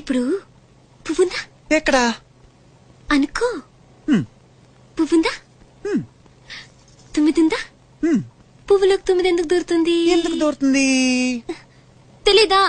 ఇప్పుడు పువ్వుందా ఎక్కడా అనుకో పువ్వుందా తొమ్మిదిందా పువ్వులకు తొమ్మిది ఎందుకు దూరుతుంది ఎందుకు దూరుతుంది తెలీదా